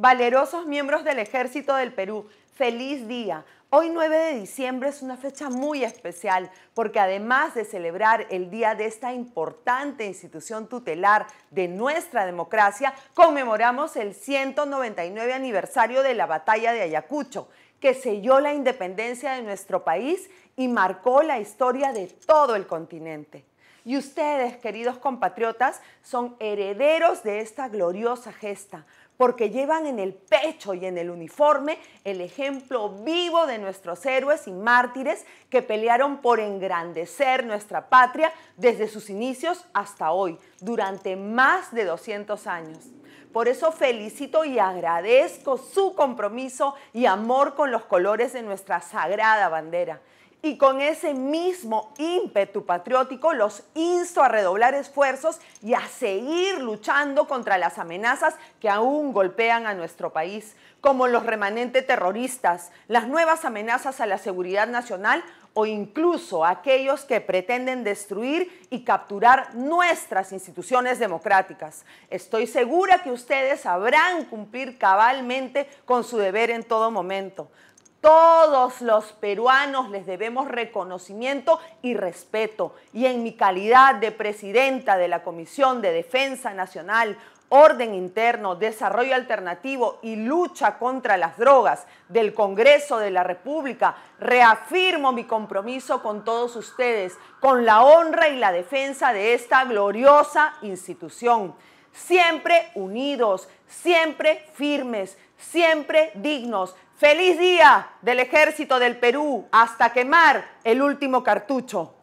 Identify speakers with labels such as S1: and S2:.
S1: Valerosos miembros del Ejército del Perú, feliz día. Hoy 9 de diciembre es una fecha muy especial porque además de celebrar el día de esta importante institución tutelar de nuestra democracia, conmemoramos el 199 aniversario de la batalla de Ayacucho que selló la independencia de nuestro país y marcó la historia de todo el continente. Y ustedes, queridos compatriotas, son herederos de esta gloriosa gesta, porque llevan en el pecho y en el uniforme el ejemplo vivo de nuestros héroes y mártires que pelearon por engrandecer nuestra patria desde sus inicios hasta hoy, durante más de 200 años. Por eso felicito y agradezco su compromiso y amor con los colores de nuestra sagrada bandera y con ese mismo ímpetu patriótico los insto a redoblar esfuerzos y a seguir luchando contra las amenazas que aún golpean a nuestro país, como los remanentes terroristas, las nuevas amenazas a la seguridad nacional o incluso aquellos que pretenden destruir y capturar nuestras instituciones democráticas. Estoy segura que ustedes sabrán cumplir cabalmente con su deber en todo momento. Todos los peruanos les debemos reconocimiento y respeto. Y en mi calidad de presidenta de la Comisión de Defensa Nacional, Orden Interno, Desarrollo Alternativo y Lucha contra las Drogas del Congreso de la República, reafirmo mi compromiso con todos ustedes, con la honra y la defensa de esta gloriosa institución siempre unidos, siempre firmes, siempre dignos. Feliz día del ejército del Perú hasta quemar el último cartucho.